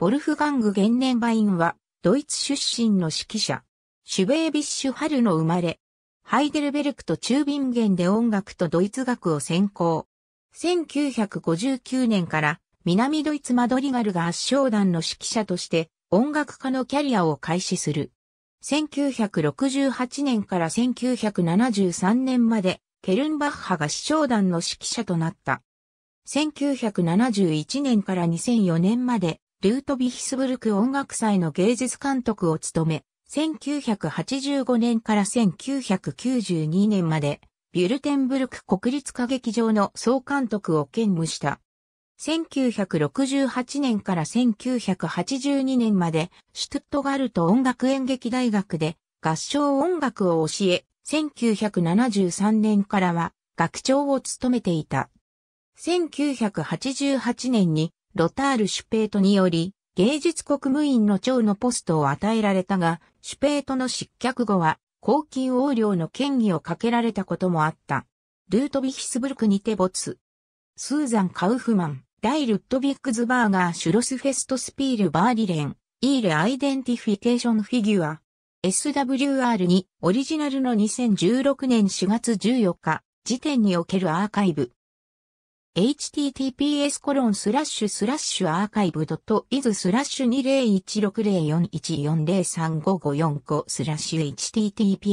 ボルフガング・ゲンネンバインは、ドイツ出身の指揮者。シュベービッシュ・ハルの生まれ。ハイデルベルクとチュービンゲンで音楽とドイツ学を専攻。1959年から南ドイツマドリガルが合唱団の指揮者として音楽家のキャリアを開始する。1968年から1973年までケルンバッハが合唱団の指揮者となった。1971年から2004年までルートビヒスブルク音楽祭の芸術監督を務め、1985年から1992年まで、ビュルテンブルク国立歌劇場の総監督を兼務した。1968年から1982年まで、シュトゥットガルト音楽演劇大学で合唱音楽を教え、1973年からは学長を務めていた。1988年にロタール・シュペートにより、芸術国務院の長のポストを与えられたが、シュペートの失脚後は、公金横領の権威をかけられたこともあった。ルートビヒスブルクにて没。スーザン・カウフマン、大ルットビックズバーガー・シュロスフェスト・スピール・バーリレン、イーレ・アイデンティフィケーション・フィギュア。SWR にオリジナルの2016年4月14日時点におけるアーカイブ。https コロンスラッシュスラッシュアーカイブドットイズスラッシュ20160414035545スラッシュ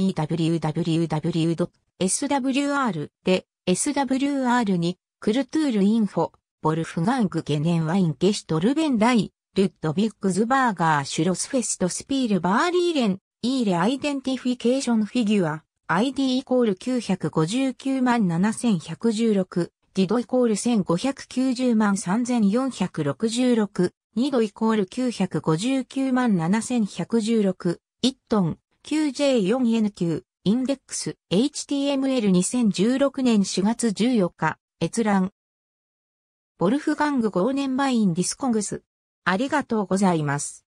httpwww.swr で swr にクルトゥールインフォ、ボルフガングゲネンワインゲシトルベンダイ、ルッドビッグズバーガーシュロスフェストスピールバーリーレン、イーレアイデンティフィケーションフィギュア、ID イコール959万7116ディドイコール1590万3466、二度イコール959万7116、1トン、q j 4 n 9インデックス、HTML2016 年4月14日、閲覧。ボルフガング・ゴーネンバイン・ディスコングス。ありがとうございます。